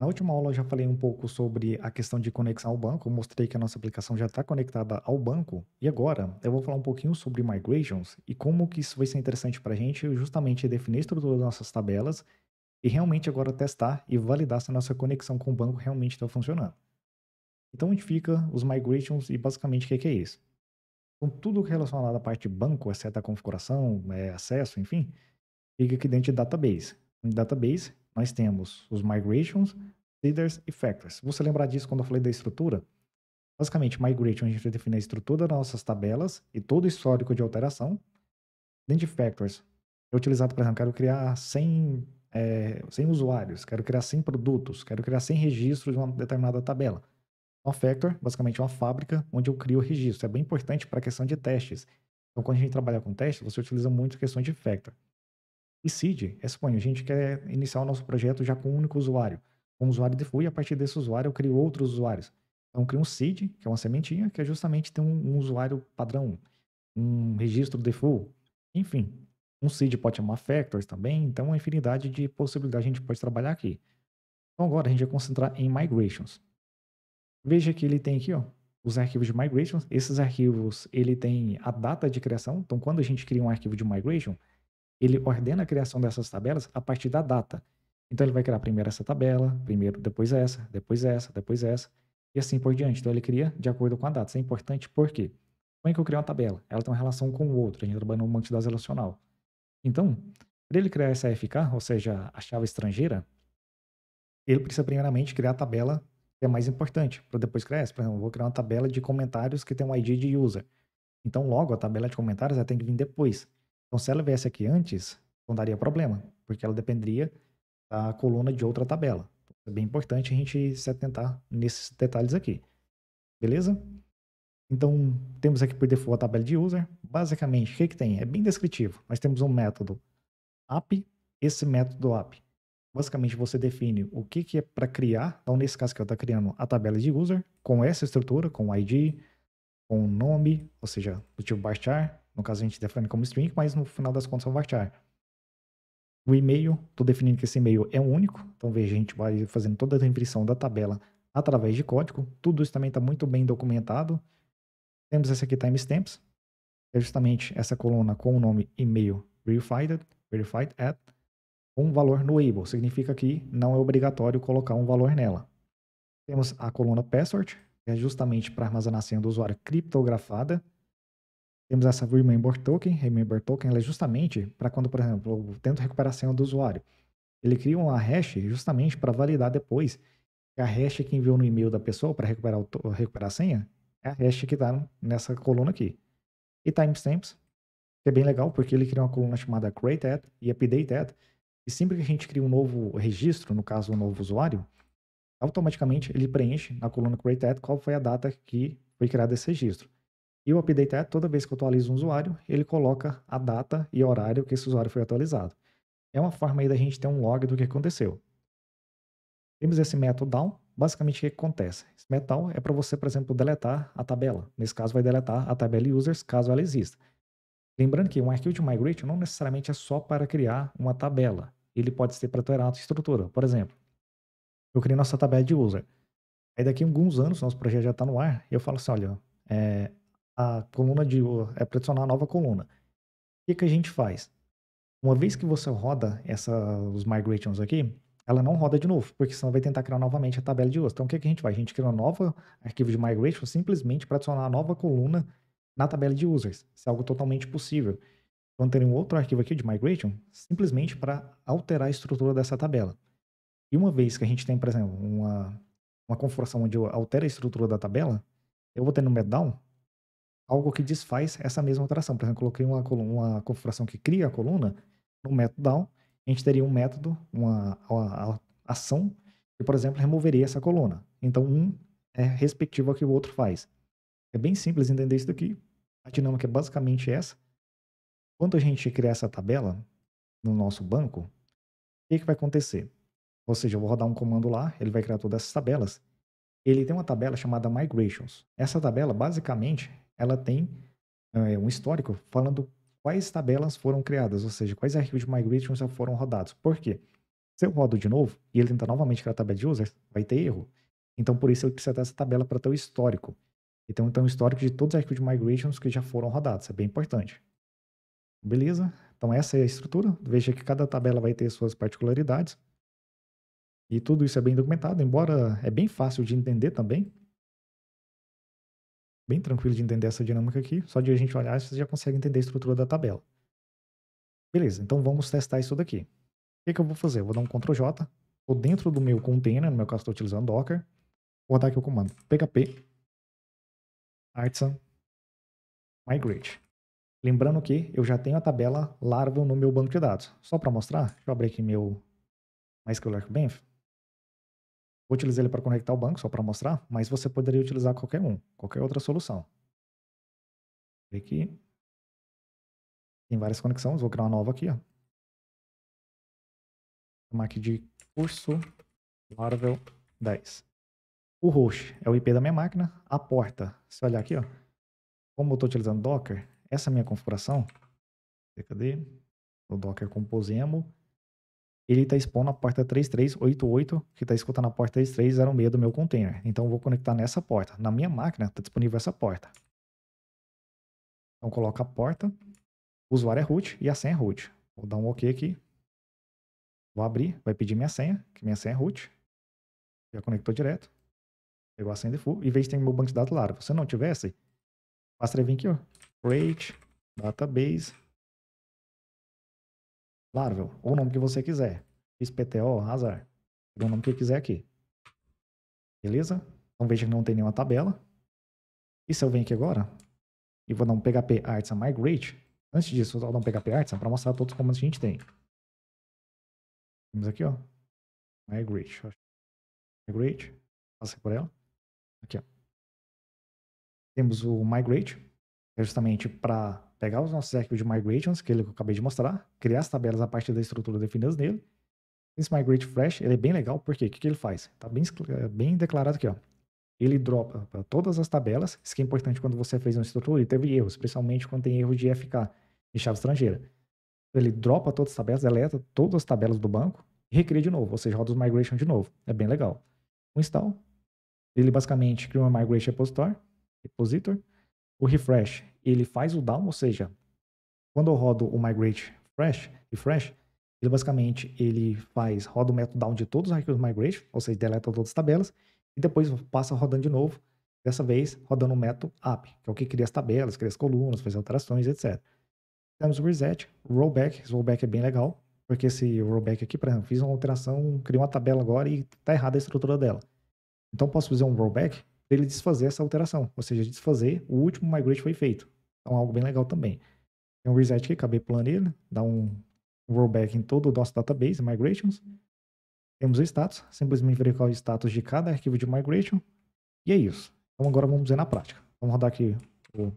Na última aula eu já falei um pouco sobre a questão de conexão ao banco, eu mostrei que a nossa aplicação já está conectada ao banco. E agora eu vou falar um pouquinho sobre migrations e como que isso vai ser interessante para a gente justamente definir a estrutura das nossas tabelas e realmente agora testar e validar se a nossa conexão com o banco realmente está funcionando. Então onde fica os migrations e basicamente o que, que é isso? Então tudo relacionado à parte banco, exceto a configuração, é, acesso, enfim, fica aqui dentro de database. database nós temos os migrations, seeders e factors. você lembrar disso quando eu falei da estrutura, basicamente migration a gente vai definir a estrutura das nossas tabelas e todo o histórico de alteração. Dentro de factors, é utilizado, por exemplo, quero criar 100, é, 100 usuários, quero criar 100 produtos, quero criar 100 registros de uma determinada tabela. Uma factor, basicamente, é uma fábrica onde eu crio o registro. É bem importante para a questão de testes. Então, quando a gente trabalha com testes, você utiliza muito a questão de factor. E seed é, suponho, a gente quer iniciar o nosso projeto já com um único usuário, com um usuário de full, e a partir desse usuário eu crio outros usuários. Então, eu crio um seed, que é uma sementinha, que é justamente ter um, um usuário padrão, um registro de full, enfim. Um seed pode chamar factors também, então uma infinidade de possibilidades a gente pode trabalhar aqui. Então agora a gente vai concentrar em migrations. Veja que ele tem aqui, ó, os arquivos de migrations. Esses arquivos, ele tem a data de criação. Então, quando a gente cria um arquivo de migration, ele ordena a criação dessas tabelas a partir da data. Então ele vai criar primeiro essa tabela, primeiro depois essa, depois essa, depois essa, e assim por diante. Então ele cria de acordo com a data. Isso é importante porque como é que eu crio uma tabela? Ela tem uma relação com o outro, a gente trabalha numa entidade relacional. Então, para ele criar essa FK, ou seja, a chave estrangeira, ele precisa primeiramente criar a tabela que é mais importante, para depois criar essa. Por exemplo, eu vou criar uma tabela de comentários que tem um ID de user. Então, logo, a tabela de comentários ela tem que vir depois. Então, se ela viesse aqui antes, não daria problema, porque ela dependeria da coluna de outra tabela. Então, é bem importante a gente se atentar nesses detalhes aqui. Beleza? Então, temos aqui por default a tabela de user. Basicamente, o que, que tem? É bem descritivo. Nós temos um método app. Esse método app, basicamente, você define o que, que é para criar. Então, nesse caso que eu estou criando a tabela de user, com essa estrutura, com ID, com nome, ou seja, do tipo baixar, no caso, a gente define como string, mas no final das contas vão é um O e-mail, estou definindo que esse e-mail é único. Então, veja, a gente vai fazendo toda a definição da tabela através de código. Tudo isso também está muito bem documentado. Temos esse aqui, timestamps, que é justamente essa coluna com o nome e-mail verified, verified at, com um valor able, Significa que não é obrigatório colocar um valor nela. Temos a coluna password, que é justamente para armazenar a senha do usuário criptografada. Temos essa Remember Token. Remember Token ela é justamente para quando, por exemplo, eu tento recuperar a senha do usuário. Ele cria uma hash justamente para validar depois que a hash que enviou no e-mail da pessoa para recuperar, o, recuperar a senha é a hash que está nessa coluna aqui. E timestamps, que é bem legal porque ele cria uma coluna chamada create e update E sempre que a gente cria um novo registro, no caso um novo usuário, automaticamente ele preenche na coluna create qual foi a data que foi criado esse registro. E o update é toda vez que eu atualizo um usuário, ele coloca a data e horário que esse usuário foi atualizado. É uma forma aí da gente ter um log do que aconteceu. Temos esse método down, basicamente o que acontece? Esse método é para você, por exemplo, deletar a tabela. Nesse caso, vai deletar a tabela users, caso ela exista. Lembrando que um arquivo de migration não necessariamente é só para criar uma tabela. Ele pode ser para alterar a estrutura. Por exemplo, eu criei nossa tabela de user. Aí daqui a alguns anos, nosso projeto já está no ar, e eu falo assim, olha, é, a coluna de é adicionar nova coluna. O que, que a gente faz? Uma vez que você roda essa, os migrations aqui, ela não roda de novo, porque senão vai tentar criar novamente a tabela de hoje. Então o que, que a gente faz? A gente cria um novo arquivo de migration simplesmente para adicionar a nova coluna na tabela de users. Isso é algo totalmente possível. Então terem um outro arquivo aqui de migration simplesmente para alterar a estrutura dessa tabela. E uma vez que a gente tem, por exemplo, uma, uma configuração onde eu altero a estrutura da tabela, eu vou ter no meltdown, algo que desfaz essa mesma alteração. Por exemplo, eu coloquei uma, uma configuração que cria a coluna no método down, a gente teria um método, uma, uma ação que, por exemplo, removeria essa coluna. Então, um é respectivo ao que o outro faz. É bem simples entender isso daqui. A dinâmica é basicamente essa. Quando a gente criar essa tabela no nosso banco, o que, que vai acontecer? Ou seja, eu vou rodar um comando lá, ele vai criar todas essas tabelas. Ele tem uma tabela chamada migrations. Essa tabela, basicamente, ela tem é, um histórico falando quais tabelas foram criadas, ou seja, quais arquivos de migration já foram rodados. Por quê? Se eu rodo de novo e ele tenta novamente criar a tabela de users, vai ter erro. Então, por isso, eu preciso dessa tabela para ter o histórico. Então, então, o histórico de todos os arquivos de migrations que já foram rodados. É bem importante. Beleza? Então, essa é a estrutura. Veja que cada tabela vai ter suas particularidades. E tudo isso é bem documentado, embora é bem fácil de entender também bem tranquilo de entender essa dinâmica aqui. Só de a gente olhar, você já consegue entender a estrutura da tabela. Beleza, então vamos testar isso daqui. O que, que eu vou fazer? Eu vou dar um Ctrl J, vou dentro do meu container, no meu caso estou utilizando Docker, vou rodar aqui o comando php artisan migrate. Lembrando que eu já tenho a tabela Laravel no meu banco de dados. Só para mostrar, deixa eu abrir aqui meu MySQL Benf utilizei ele para conectar o banco, só para mostrar, mas você poderia utilizar qualquer um, qualquer outra solução. Aqui. Tem várias conexões, vou criar uma nova aqui. Ó. Chamar aqui de curso Marvel 10. O host é o IP da minha máquina, a porta, se olhar aqui, ó, como eu estou utilizando Docker, essa minha configuração, cadê? O Docker Composemo, ele está expondo a porta 3388, que está escutando a porta 3306 do meu container. Então, eu vou conectar nessa porta. Na minha máquina, está disponível essa porta. Então, coloca a porta, o usuário é root e a senha é root. Vou dar um OK aqui. Vou abrir, vai pedir minha senha, que minha senha é root. Já conectou direto. Pegou a senha de full e veja se tem meu banco de dados lá. Se não tivesse, basta vir aqui, ó. database, Laravel, ou o nome que você quiser. XPTO, azar. o nome que quiser aqui. Beleza? Então veja que não tem nenhuma tabela. E se eu venho aqui agora e vou dar um PHP Artisan Migrate, antes disso eu vou dar um PHP Artisan para mostrar todos os comandos que a gente tem. Temos aqui, ó. Migrate. Migrate. Passa por ela. Aqui, ó. Temos o Migrate, é justamente para pegar os nossos arquivos de migrations, que, ele, que eu acabei de mostrar, criar as tabelas a partir da estrutura definidas nele. Esse migrate fresh, ele é bem legal, porque o que, que ele faz? Tá bem, é, bem declarado aqui, ó. Ele dropa todas as tabelas, isso que é importante quando você fez uma estrutura e teve erros, principalmente quando tem erro de FK, de chave estrangeira. Ele dropa todas as tabelas, deleta todas as tabelas do banco e recria de novo, ou seja, roda os migration de novo. É bem legal. O install, ele basicamente cria uma migration repository repositor o refresh, ele faz o down, ou seja, quando eu rodo o migrate fresh, refresh, ele basicamente ele faz, roda o método down de todos os arquivos migrate, ou seja, deleta todas as tabelas, e depois passa rodando de novo, dessa vez rodando o método up, que é o que cria as tabelas, cria as colunas, faz alterações, etc. Temos o reset, rollback, esse rollback é bem legal, porque esse rollback aqui, por exemplo, fiz uma alteração, criei uma tabela agora e está errada a estrutura dela. Então posso fazer um rollback ele desfazer essa alteração, ou seja, desfazer o último migrate foi feito. Então, algo bem legal também. Tem um reset aqui, acabei pulando ele, dá um rollback em todo o nosso database, migrations. Temos o status, simplesmente verificar o status de cada arquivo de migration. E é isso. Então agora vamos ver na prática. Vamos rodar aqui o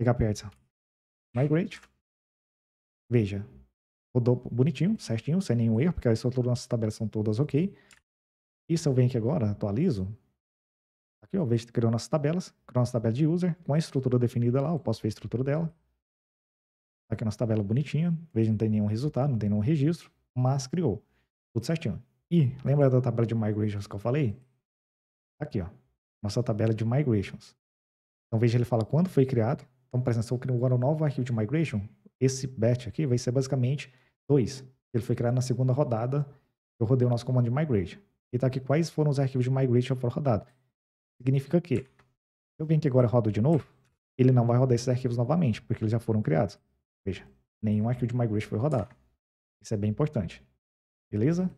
PHP migrate. Veja, rodou bonitinho, certinho, sem nenhum erro, porque as nossas tabelas são todas ok. E se eu venho aqui agora, atualizo, Aqui, ó, veja que criou nossas tabelas, criou nossa tabela de user, com a estrutura definida lá, eu posso ver a estrutura dela. Aqui a nossa tabela bonitinha, veja não tem nenhum resultado, não tem nenhum registro, mas criou. Tudo certinho. E lembra da tabela de migrations que eu falei? Aqui, ó, nossa tabela de migrations. Então veja, ele fala quando foi criado. Então, por exemplo, se eu crio agora um novo arquivo de migration, esse batch aqui vai ser basicamente dois Ele foi criado na segunda rodada, eu rodei o nosso comando de migration. E está aqui quais foram os arquivos de migration que foram rodados. Significa que se eu vim aqui agora e rodo de novo, ele não vai rodar esses arquivos novamente, porque eles já foram criados. Veja, nenhum arquivo de migration foi rodado. Isso é bem importante. Beleza?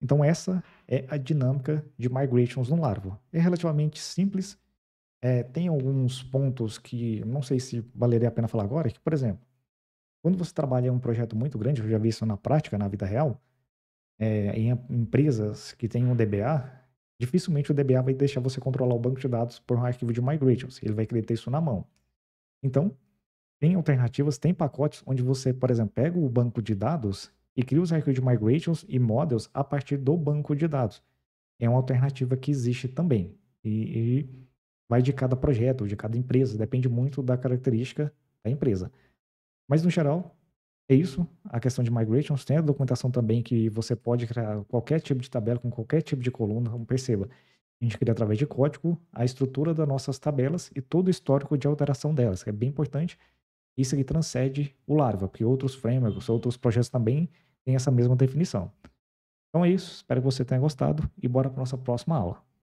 Então essa é a dinâmica de migrations no larvo É relativamente simples. É, tem alguns pontos que não sei se valeria a pena falar agora, que, por exemplo, quando você trabalha em um projeto muito grande, eu já vi isso na prática, na vida real, é, em empresas que têm um DBA, dificilmente o DBA vai deixar você controlar o banco de dados por um arquivo de migrations. Ele vai querer ter isso na mão. Então, tem alternativas, tem pacotes onde você, por exemplo, pega o banco de dados e cria os arquivos de migrations e models a partir do banco de dados. É uma alternativa que existe também. E, e vai de cada projeto, de cada empresa, depende muito da característica da empresa. Mas, no geral, é isso, a questão de migrations. Tem a documentação também que você pode criar qualquer tipo de tabela com qualquer tipo de coluna. Então, perceba, a gente cria através de código a estrutura das nossas tabelas e todo o histórico de alteração delas, que é bem importante. Isso aqui transcende o Laravel, porque outros frameworks, outros projetos também têm essa mesma definição. Então é isso, espero que você tenha gostado e bora para nossa próxima aula.